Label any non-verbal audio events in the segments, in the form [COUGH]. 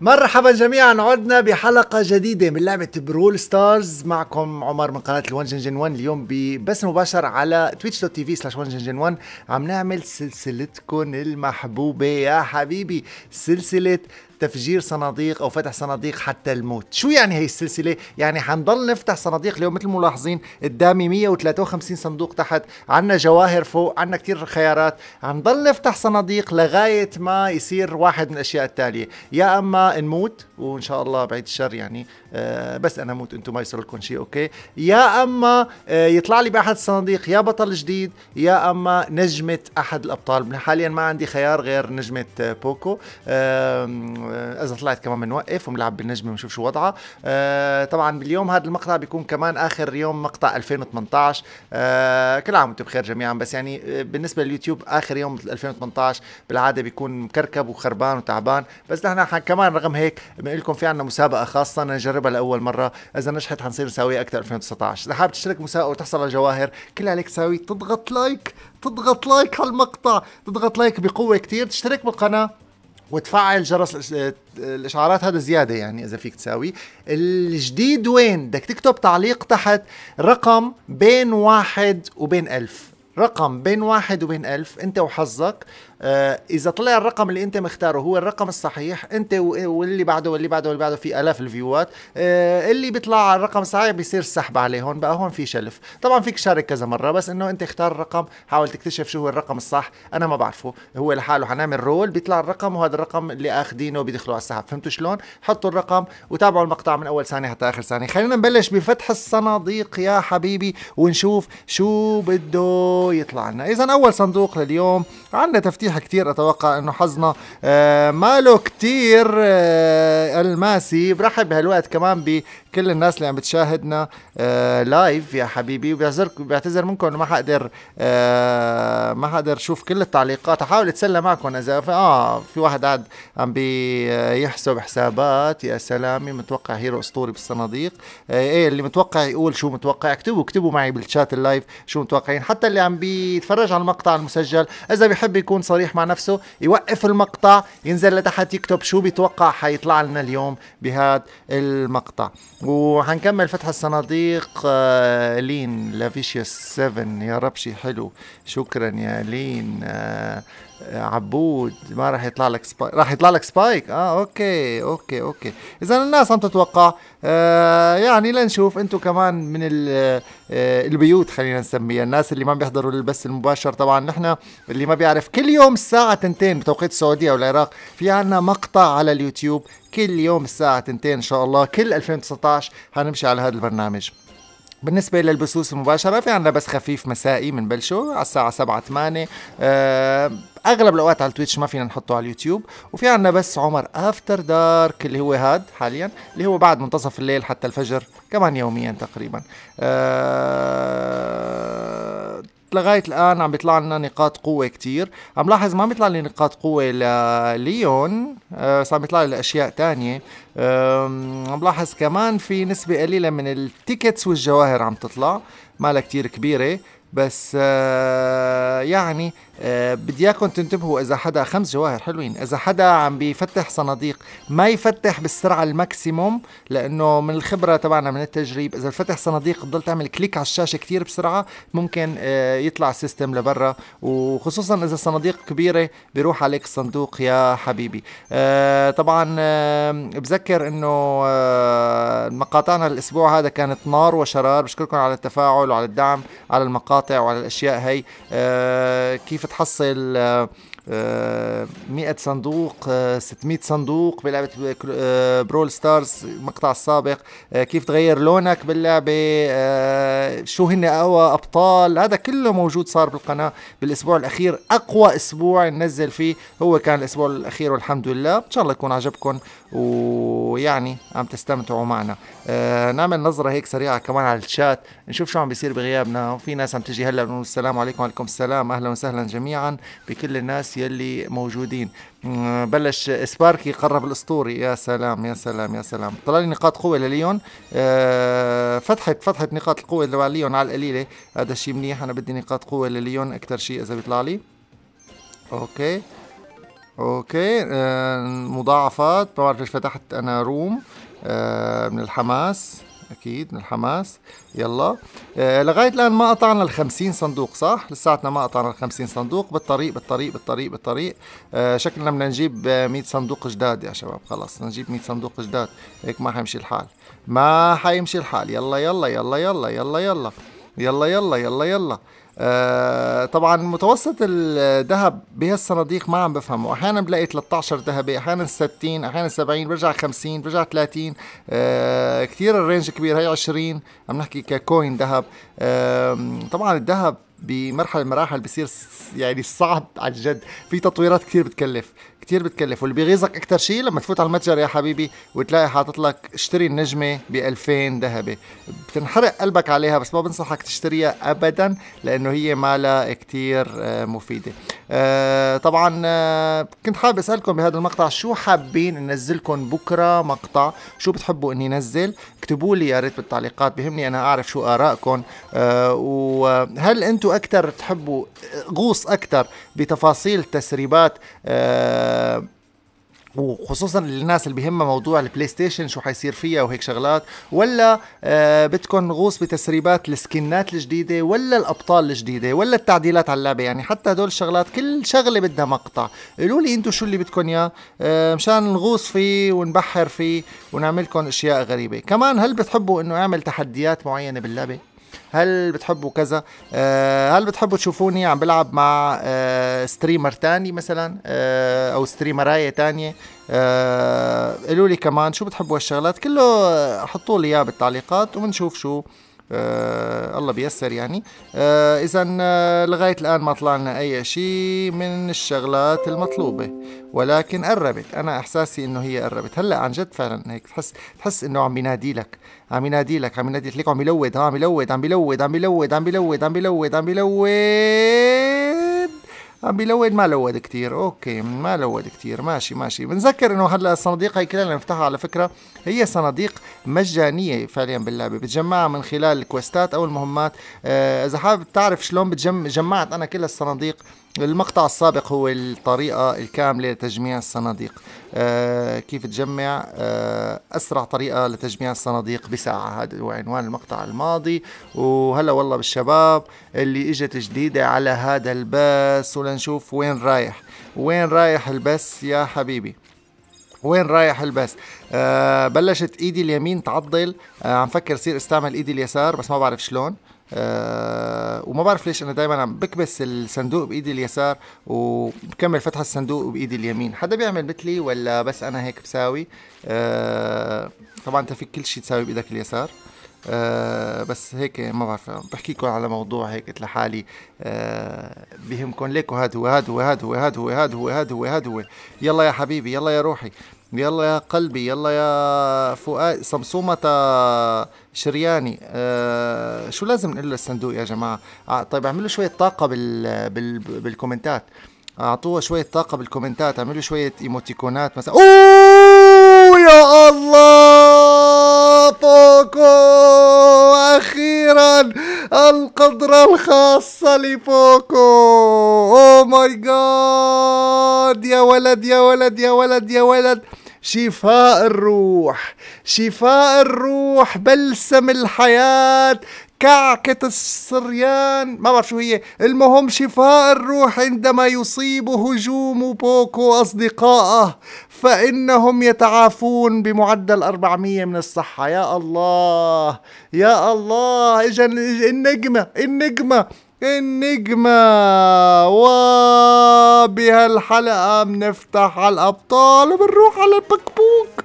مرحبا جميعا عدنا بحلقة جديدة من لعبة برول ستارز معكم عمر من قناة جن جن 1 اليوم ببث مباشر على تويتش دوت تي في سلاش جن جن 1 عم نعمل سلسلتكم المحبوبة يا حبيبي سلسلة تفجير صناديق او فتح صناديق حتى الموت شو يعني هي السلسله يعني حنضل نفتح صناديق اليوم مثل ملاحظين قدامي 153 صندوق تحت عندنا جواهر فوق عندنا كثير خيارات حنضل نفتح صناديق لغايه ما يصير واحد من الاشياء التاليه يا اما نموت وان شاء الله بعيد الشر يعني آه بس انا موت انتم ما يصير لكم شيء اوكي يا اما آه يطلع لي باحد الصناديق يا بطل جديد يا اما نجمه احد الابطال حاليا ما عندي خيار غير نجمه آه، بوكو آه اذا آه، طلعت كمان بنوقف وبنلعب بالنجمه ونشوف شو وضعها آه، طبعا باليوم هذا المقطع بيكون كمان اخر يوم مقطع 2018 آه، كل عام وانتم بخير جميعا بس يعني بالنسبه لليوتيوب اخر يوم 2018 بالعاده بيكون مكركب وخربان وتعبان بس نحن كمان رغم هيك بنقول لكم في عندنا مسابقه خاصه نجربها لاول مره اذا نجحت حنصير نساويها اكثر 2019 اذا حابب تشترك مسابقه وتحصل على جواهر كل عليك تساوي تضغط لايك تضغط لايك على المقطع تضغط لايك بقوه كثير تشترك بالقناه وتفعل جرس الاشعارات هذا زياده يعني اذا فيك تساوي الجديد وين بدك تكتب تعليق تحت رقم بين واحد وبين ألف رقم بين واحد وبين ألف أنت وحظك آه إذا طلع الرقم اللي أنت مختاره هو الرقم الصحيح أنت واللي بعده واللي بعده واللي بعده في آلاف الفيوات آه اللي بيطلع على الرقم الصحيح بيصير السحب عليه هون بقى هون في شلف طبعا فيك شارك كذا مرة بس إنه أنت اختار الرقم حاول تكتشف شو هو الرقم الصح أنا ما بعرفه هو لحاله حنعمل رول بيطلع الرقم وهذا الرقم اللي آخدينه بيدخلوا على السحب فهمتوا شلون حطوا الرقم وتابعوا المقطع من أول ثانية حتى آخر ثانية خلينا نبلش بفتح الصناديق يا حبيبي ونشوف شو بده يطلع لنا اذا اول صندوق لليوم عندنا تفتيح كتير اتوقع انه حظنا آه، ماله كتير آه، الماسي برحب بهالوقت كمان كل الناس اللي عم بتشاهدنا لايف آه، يا حبيبي وبعتذر بعتذر منكم انه ما حقدر آه، ما حقدر اشوف كل التعليقات احاول اتسلى معكم اذا اه في واحد قاعد عم بيحسب حسابات يا سلامي متوقع هيرو اسطوري بالصناديق آه، ايه اللي متوقع يقول شو متوقع اكتبوا اكتبوا معي بالشات اللايف شو متوقعين حتى اللي عم بيتفرج على المقطع المسجل اذا بيحب يكون صريح مع نفسه يوقف المقطع ينزل لتحت يكتب شو بيتوقع حيطلع لنا اليوم بهذا المقطع وحنكمل فتح الصناديق آه، لين لافيشيوس 7 يا رب شي حلو شكرا يا لين آه، عبود ما راح يطلع لك سبايك راح يطلع لك سبايك اه اوكي اوكي اوكي اذا الناس عم تتوقع آه يعني لنشوف انتم كمان من آه البيوت خلينا نسميها الناس اللي ما بيحضروا البث المباشر طبعا نحن اللي ما بيعرف كل يوم الساعه 2 بتوقيت السعوديه والعراق في عنا مقطع على اليوتيوب كل يوم الساعه 2 ان شاء الله كل 2019 هنمشي على هذا البرنامج بالنسبة للبثوث المباشرة في عندنا بث خفيف مسائي بلشو على الساعة 7 8 آه، اغلب الاوقات على التويتش ما فينا نحطه على اليوتيوب وفي عندنا بس عمر افتر دارك اللي هو هاد حاليا اللي هو بعد منتصف الليل حتى الفجر كمان يوميا تقريبا أه لغايه الان عم بيطلع لنا نقاط قوه كتير عم لاحظ ما عم بيطلع لي نقاط قوه لليون آه، صار عم بيطلع لي لأشياء تانية عم لاحظ كمان في نسبه قليله من التيكتس والجواهر عم تطلع مالها كتير كبيره بس آه، يعني آه، بدي اياكم تنتبهوا اذا حدا خمس جواهر حلوين اذا حدا عم بيفتح صناديق ما يفتح بالسرعه الماكسيموم لانه من الخبره تبعنا من التجريب اذا فتح صناديق بضل تعمل كليك على الشاشه كثير بسرعه ممكن آه، يطلع السيستم لبرا وخصوصا اذا صناديق كبيره بيروح عليك الصندوق يا حبيبي آه، طبعا بذكر انه مقاطعنا الاسبوع هذا كانت نار وشرار بشكركم على التفاعل وعلى الدعم على المقاطع وعلى الاشياء هي كيف كيف تحصل آه، 100 آه، صندوق 600 آه، صندوق بلعبة برول آه، ستارز المقطع السابق كيف تغير لونك باللعبة شو هن أقوى أبطال هذا كله موجود صار بالقناة بالأسبوع الأخير أقوى أسبوع ننزل فيه هو كان الأسبوع الأخير والحمد لله إن شاء الله يكون عجبكم ويعني عم تستمتعوا معنا نعمل نظرة هيك سريعة كمان على الشات نشوف شو عم بيصير بغيابنا وفي ناس عم تجي هلا السلام عليكم وعليكم السلام أهلا وسهلا جميعا بكل الناس يلي موجودين بلش سباركي قرب الاسطوري يا سلام يا سلام يا سلام طلع لي نقاط قوه لليون آه، فتحت فتحت نقاط القوه لليون على القليله هذا شيء منيح انا بدي نقاط قوه لليون اكثر شيء اذا بيطلع لي اوكي اوكي آه، مضاعفات ما بعرف ليش فتحت انا روم آه، من الحماس اكيد من الحماس يلا آه لغايه الان ما قطعنا ال50 صندوق صح لساتنا ما قطعنا ال50 صندوق بالطريق بالطريق بالطريق بالطريق آه شكلنا بدنا نجيب 100 آه، صندوق جداد يا شباب خلص نجيب 100 صندوق جداد هيك ما حيمشي الحال ما حيمشي الحال يلا يلا يلا يلا يلا يلا, يلا. يلا يلا يلا يلا آه طبعا متوسط الذهب بهالصناديق ما عم بفهمه احيانا بلاقي 13 ذهبي احيانا 60 احيانا 70 برجع 50 برجع 30 آه كثير الرينج كبير هي 20 عم نحكي ككوين ذهب آه طبعا الذهب بمرحله المراحل بصير يعني صعب عن جد في تطويرات كثير بتكلف كتير بتكلف واللي بيغيظك اكثر شيء لما تفوت على المتجر يا حبيبي وتلاقي حاطط لك اشتري النجمه ب 2000 ذهبي بتنحرق قلبك عليها بس ما بنصحك تشتريها ابدا لانه هي مالها كتير آه، مفيده آه، طبعا آه، كنت حابب اسالكم بهذا المقطع شو حابين ننزلكم بكره مقطع شو بتحبوا اني نزل اكتبوا لي يا ريت بالتعليقات بهمني انا اعرف شو ارائكم وهل انتم اكثر بتحبوا غوص اكثر بتفاصيل تسريبات وخصوصا للناس اللي بهمها موضوع البلاي ستيشن شو حيصير فيها وهيك شغلات ولا آه، بدكم نغوص بتسريبات السكنات الجديده ولا الابطال الجديده ولا التعديلات على اللعبه يعني حتى هدول الشغلات كل شغله بدها مقطع قولوا لي انتم شو اللي بدكم اياه آه، مشان نغوص فيه ونبحر فيه ونعمل لكم اشياء غريبه كمان هل بتحبوا انه اعمل تحديات معينه باللعبه هل بتحبوا كذا آه هل بتحبوا تشوفوني عم بلعب مع آه ستريمر تاني مثلا آه او ستريمرايه تانية آه قولوا لي كمان شو بتحبوا هالشغلات كله حطوا لي اياه بالتعليقات وبنشوف شو آه الله بيسر يعني آه اذا آه لغايه الان ما طلع لنا اي شيء من الشغلات المطلوبه ولكن قربت انا احساسي انه هي قربت هلا عن جد فعلا هيك تحس تحس انه عم ينادي لك عم ينادي لك عم ينادي لك عم يلود ها عم يلود عم يلود عم يلود عم يلود عم يلود عم يلود, عم يلود. عم ما لود كتير اوكي ما لود كتير ماشي ماشي بنذكر انه هلا الصناديق هي كلها اللي نفتحها على فكره هي صناديق مجانيه فعليا باللعبه بتجمعها من خلال الكوستات او المهمات آه، اذا حابب تعرف شلون بتجمعت جمعت انا كل الصناديق المقطع السابق هو الطريقة الكاملة لتجميع الصناديق آه كيف تجمع آه أسرع طريقة لتجميع الصناديق بساعة هذا هو عنوان المقطع الماضي وهلا والله بالشباب اللي اجت جديدة على هذا البس ولنشوف وين رايح وين رايح البس يا حبيبي وين رايح البس آه بلشت ايدي اليمين تعضل آه عم فكر صير استعمل ايدي اليسار بس ما بعرف شلون أه وما بعرف ليش انا دائما عم بكبس الصندوق بايدي اليسار وبكمل فتح الصندوق بايدي اليمين حدا بيعمل مثلي ولا بس انا هيك بساوي أه طبعا انت فيك كل شيء تساوي بايدك اليسار أه بس هيك ما بعرف بحكيكم على موضوع هيك لحالي أه بهمكم ليكو هذا هو هاد هو هاد هو هاد هو هاد هو هاد هو هاد هو يلا يا حبيبي يلا يا روحي يلا يا قلبي يلا يا فؤاد صمصومة شرياني أه شو لازم نقول للصندوق يا جماعة آه، طيب اعملوا شوية طاقة بال... بال... بالكومنتات اعطوها شوية طاقة بالكومنتات اعملوا شوية ايموتيكونات مثلا اوه يا الله بوكو اخيرا القدرة الخاصة لبوكو او ماي جاد يا ولد يا ولد يا ولد يا ولد شفاء الروح شفاء الروح بلسم الحياة كعكة السريان ما بعرف شو هي المهم شفاء الروح عندما يصيب هجوم بوكو أصدقائه فإنهم يتعافون بمعدل 400 من الصحة يا الله يا الله إجا النجمة النجمة النجمة وبهالحلقة بنفتح على الأبطال وبنروح على البكبوك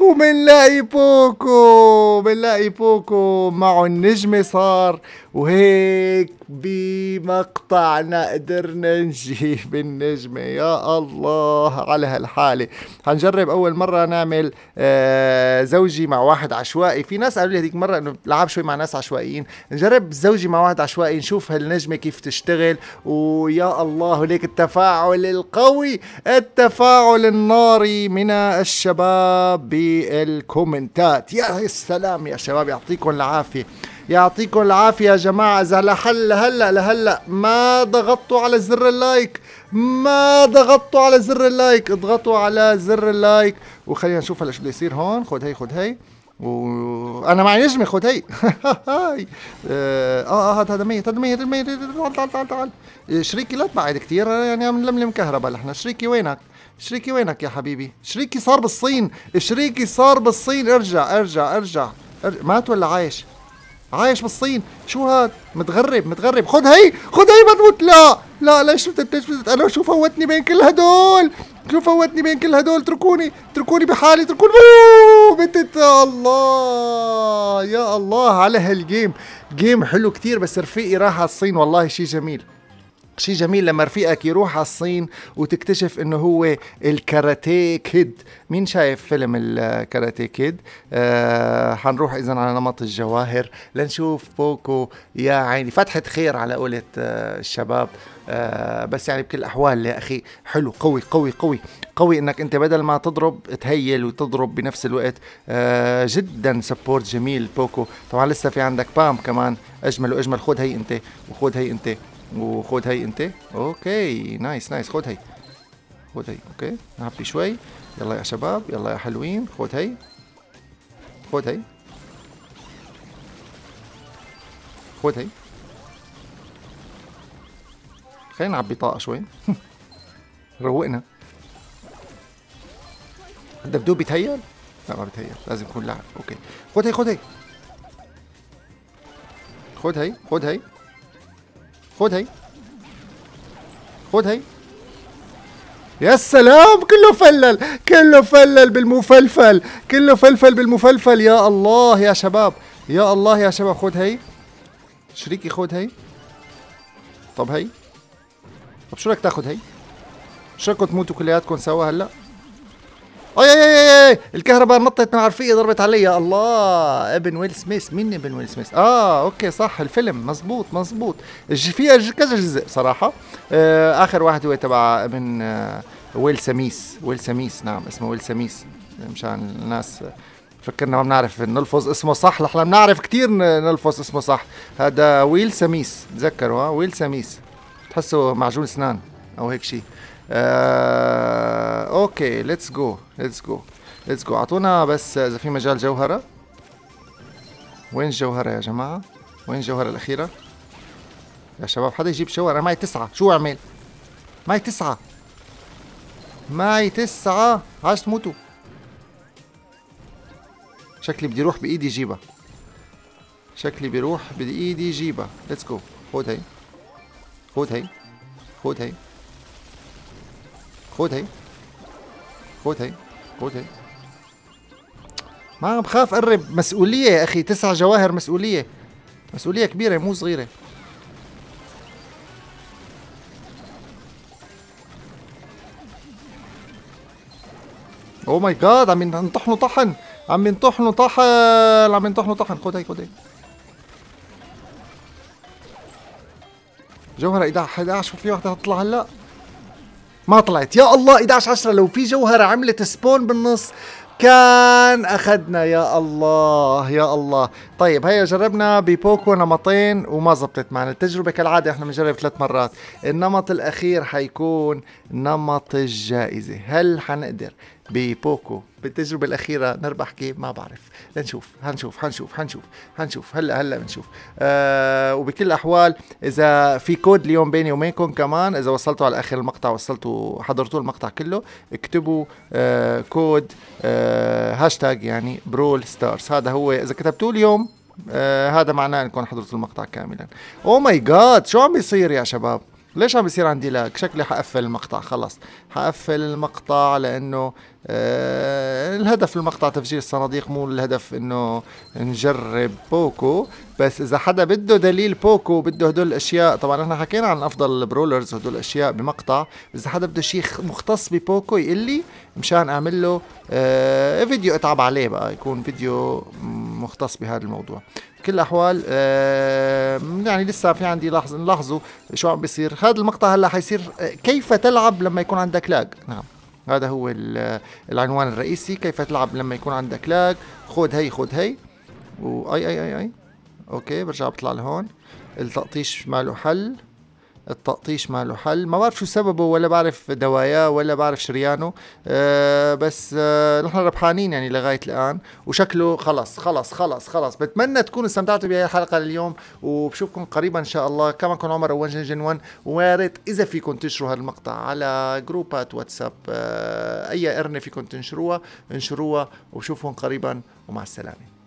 وبنلاقي بوكو بنلاقي بوكو معه النجمة صار وهيك بمقطعنا قدرنا نجيب النجمة يا الله على هالحالة هنجرب أول مرة نعمل آه، زوجي مع واحد عشوائي في ناس قالوا لي هذيك مرة إنه لعب شوي مع ناس عشوائيين نجرب زوجي مع واحد عشوائي نشوف هالنجمة كيف تشتغل ويا الله ليك التفاعل القوي التفاعل الناري من الشباب بالكومنتات يا سلام يا شباب يعطيكم العافية يعطيكم العافية يا جماعة إذا لحل هلأ لهلأ ما ضغطتوا على زر اللايك ما ضغطتوا على زر اللايك اضغطوا على زر اللايك وخلينا نشوف هلا شو بده يصير هون خد هي خد هي وانا معي نجمه خد هي [LAUGHS] هاي اه اه هذا هذا ميت هذا ميت ميت تعال تعال تعال تعال إيه، شريكي لا تبعد كثير يعني عم نلملم كهرباء نحن شريكي وينك؟ شريكي وينك يا حبيبي؟ شريكي صار بالصين شريكي صار بالصين ارجع ارجع ارجع, أرجع. مات ولا عايش؟ عايش بالصين شو هاد متغرب متغرب خد هي خد هي بتموت لا لا ليش ليش انا شو فوتني بين كل هدول شو فوتني بين كل هدول اتركوني اتركوني بحالي اتركوني بنت الله يا الله على هالجيم جيم حلو كتير بس رفيقي راح على الصين والله شيء جميل شيء جميل لما رفيقك يروح على الصين وتكتشف انه هو الكاراتيه كيد مين شايف فيلم الكاراتيه كيد آه حنروح اذا على نمط الجواهر لنشوف بوكو يا عيني فتحة خير على قولة آه الشباب آه بس يعني بكل الاحوال يا اخي حلو قوي قوي قوي قوي انك انت بدل ما تضرب تهيل وتضرب بنفس الوقت آه جدا سبورت جميل بوكو طبعا لسه في عندك بام كمان اجمل واجمل خذ هي انت وخذ هي انت وخد هي انت اوكي نايس نايس خد هي خد هي اوكي نعبي شوي يلا يا شباب يلا يا حلوين خد هي خد هي خد هي خلينا نعبي طاقة شوي [LAUGHS] روقنا الدبدوب بيتهيأ؟ لا ما بيتهيأ لازم يكون لاعب اوكي خد هي خد هي خد هي خد هي خد هي خد هي يا سلام كله فلل كله فلل بالمفلفل كله فلفل بالمفلفل يا الله يا شباب يا الله يا شباب خد هي شريكي خد هي طب هي طب شو رايك تاخد هي شو رايكم تموتوا كلياتكم سوا هلا اي اي اي الكهرباء نطت من عرفيه ضربت علي الله ابن ويل سميث مين ابن ويل سميث اه اوكي صح الفيلم مزبوط مزبوط فيها كذا جزء صراحه آه اخر واحد هو تبع ابن آه ويل سميث ويل سميث نعم اسمه ويل سميث مشان الناس فكرنا ما بنعرف نلفظ اسمه صح نحن بنعرف كثير نلفظ اسمه صح هذا ويل سميث تذكروا ها ويل سميث تحسه معجون اسنان او هيك شيء آه اوكي ليتس جو ليتس جو ليتس جو اعطونا بس اذا في مجال جوهره وين الجوهره يا جماعه وين الجوهره الاخيره يا شباب حدا يجيب جوهره انا معي تسعة شو اعمل معي تسعة معي تسعة عاش تموتوا شكلي بدي روح بايدي جيبها شكلي بروح بايدي جيبها ليتس جو خذ هي خذ هي خذ هي فوت هي فوت هي فوت هي ما بخاف قرب مسؤولية يا أخي تسع جواهر مسؤولية مسؤولية كبيرة مو صغيرة أو ماي جاد عم ينطحنوا طحن عم ينطحنوا طحن عم ينطحنوا طحن خد هي خد هي جوهرة 11 11 في وحدة تطلع هلا ما طلعت يا الله 11 10 لو في جوهرة عملت سبون بالنص كان اخذنا يا الله يا الله طيب هيا جربنا ببوكو نمطين وما زبطت معنا التجربه كالعاده احنا بنجرب ثلاث مرات النمط الاخير حيكون نمط الجائزه هل حنقدر ببوكو بالتجربة الأخيرة نربح كيف ما بعرف لنشوف هنشوف هنشوف هنشوف هنشوف هلا هلا بنشوف آه وبكل الأحوال إذا في كود اليوم بيني وبينكم كمان إذا وصلتوا على آخر المقطع وصلتوا حضرتوا المقطع كله اكتبوا آه كود آه هاشتاج يعني برول ستارز هذا هو إذا كتبتوه اليوم آه هذا معناه انكم حضرتوا المقطع كاملا او ماي جاد شو عم بيصير يا شباب ليش عم بيصير عندي لاج شكلي حقفل المقطع خلص حقفل المقطع لانه آه، الهدف المقطع تفجير الصناديق مو الهدف انه نجرب بوكو بس اذا حدا بده دليل بوكو بده هدول الاشياء طبعا احنا حكينا عن افضل البرولرز هدول الاشياء بمقطع اذا حدا بده شيء مختص ببوكو يقول لي مشان اعمل له آه فيديو اتعب عليه بقى يكون فيديو مختص بهذا الموضوع كل الاحوال آه يعني لسه في عندي لاحظ نلاحظوا شو عم بيصير هذا المقطع هلا حيصير آه، كيف تلعب لما يكون عندك لاج نعم هذا هو العنوان الرئيسي كيف تلعب لما يكون عندك لاج خذ هي خذ هي واي اي اي اي اوكي برجع بطلع لهون التقطيش ماله حل التقطيش ما له حل ما بعرف شو سببه ولا بعرف دواياه ولا بعرف شريانه أه بس أه نحن ربحانين يعني لغايه الان وشكله خلص خلص خلص خلص بتمنى تكونوا استمتعتوا بهي الحلقه لليوم وبشوفكم قريبا ان شاء الله كما كان عمر اوان جن 1 وارد اذا فيكم تنشروا هالمقطع على جروبات واتساب أه اي قرنه فيكم تنشروها انشروها وبشوفكم قريبا ومع السلامه